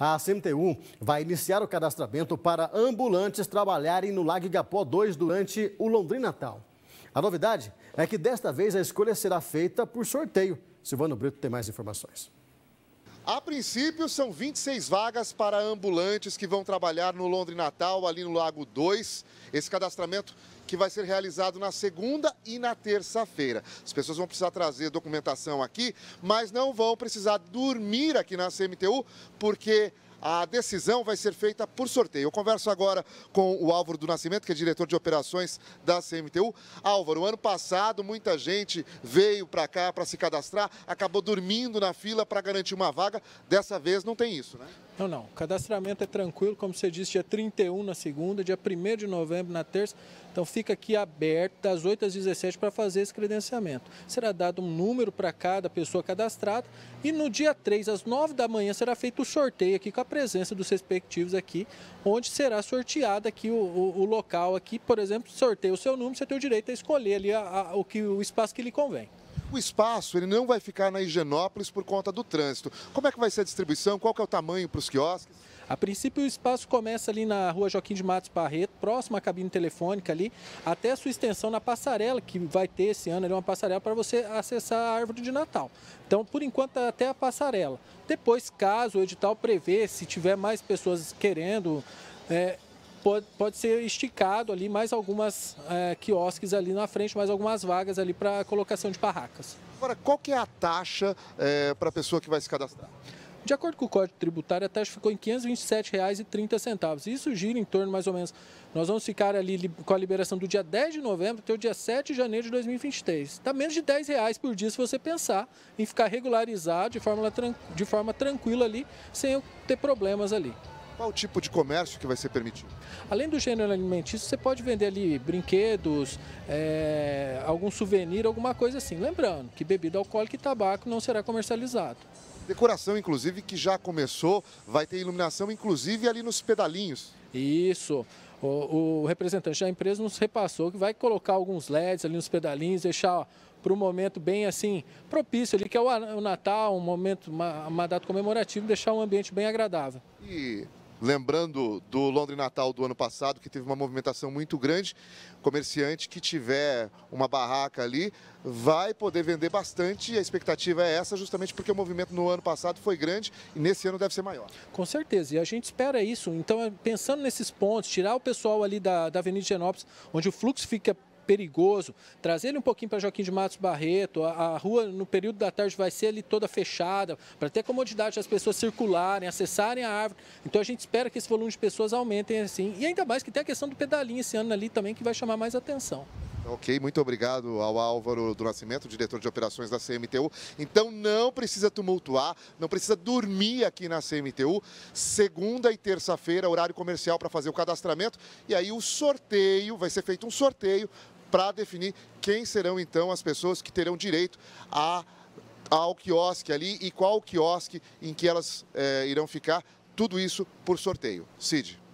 A CMTU vai iniciar o cadastramento para ambulantes trabalharem no Lago Igapó 2 durante o Londrina Natal. A novidade é que desta vez a escolha será feita por sorteio. Silvano Brito tem mais informações. A princípio, são 26 vagas para ambulantes que vão trabalhar no Londres Natal, ali no Lago 2. Esse cadastramento que vai ser realizado na segunda e na terça-feira. As pessoas vão precisar trazer documentação aqui, mas não vão precisar dormir aqui na CMTU, porque a decisão vai ser feita por sorteio. Eu converso agora com o Álvaro do Nascimento, que é diretor de operações da CMTU. Álvaro, ano passado muita gente veio para cá para se cadastrar, acabou dormindo na fila para garantir uma vaga. Dessa vez não tem isso, né? Não, não. O cadastramento é tranquilo, como você disse, dia 31 na segunda, dia 1 de novembro na terça. Então fica aqui aberto das 8 às 17 para fazer esse credenciamento. Será dado um número para cada pessoa cadastrada e no dia 3 às 9 da manhã será feito o sorteio aqui com a presença dos respectivos aqui, onde será sorteado aqui o, o, o local aqui, por exemplo, sorteia o seu número, você tem o direito a escolher ali a, a, o, que, o espaço que lhe convém. O espaço ele não vai ficar na Higienópolis por conta do trânsito. Como é que vai ser a distribuição? Qual que é o tamanho para os quiosques? A princípio, o espaço começa ali na rua Joaquim de Matos Parreto próximo à cabine telefônica ali, até a sua extensão na passarela, que vai ter esse ano ali uma passarela para você acessar a árvore de Natal. Então, por enquanto, tá até a passarela. Depois, caso o edital prever, se tiver mais pessoas querendo é, pode, pode ser esticado ali mais algumas é, quiosques ali na frente, mais algumas vagas ali para colocação de barracas. Agora, qual que é a taxa é, para a pessoa que vai se cadastrar? De acordo com o Código Tributário, a taxa ficou em R$ 527,30. Isso gira em torno, mais ou menos, nós vamos ficar ali com a liberação do dia 10 de novembro até o dia 7 de janeiro de 2023. Está menos de R$ reais por dia se você pensar em ficar regularizado de forma, de forma tranquila ali, sem ter problemas ali. Qual o tipo de comércio que vai ser permitido? Além do gênero alimentício, você pode vender ali brinquedos, é, algum souvenir, alguma coisa assim. Lembrando que bebida alcoólica e tabaco não será comercializado. Decoração, inclusive, que já começou, vai ter iluminação, inclusive, ali nos pedalinhos. Isso. O, o, representante da empresa nos repassou que vai colocar alguns LEDs ali nos pedalinhos, deixar para um momento bem assim propício ali, que é o, o Natal, um momento, uma, uma data comemorativa, deixar um ambiente bem agradável. E lembrando do Londres Natal do ano passado, que teve uma movimentação muito grande. O comerciante que tiver uma barraca ali vai poder vender bastante. A expectativa é essa, justamente porque o movimento no ano passado foi grande e nesse ano deve ser maior. Com certeza, e a gente espera isso. Então, é, pensando nesses pontos, tirar o pessoal ali da, da Avenida Genópolis, onde o fluxo fica perigoso. Trazer ele um pouquinho para Joaquim de Matos Barreto. A, a, rua, no período da tarde, vai ser ali toda fechada, para ter comodidade das pessoas circularem, acessarem a árvore. Então, a gente espera que esse volume de pessoas aumentem assim. E ainda mais que tem a questão do pedalinho esse ano ali também, que vai chamar mais atenção. Ok, muito obrigado ao Álvaro do Nascimento, diretor de operações da CMTU. Então não precisa tumultuar, não precisa dormir aqui na CMTU. Segunda e terça-feira, horário comercial para fazer o cadastramento. E aí o sorteio, vai ser feito um sorteio para definir quem serão então as pessoas que terão direito a, ao quiosque ali e qual quiosque em que elas é, irão ficar. Tudo isso por sorteio. Cid.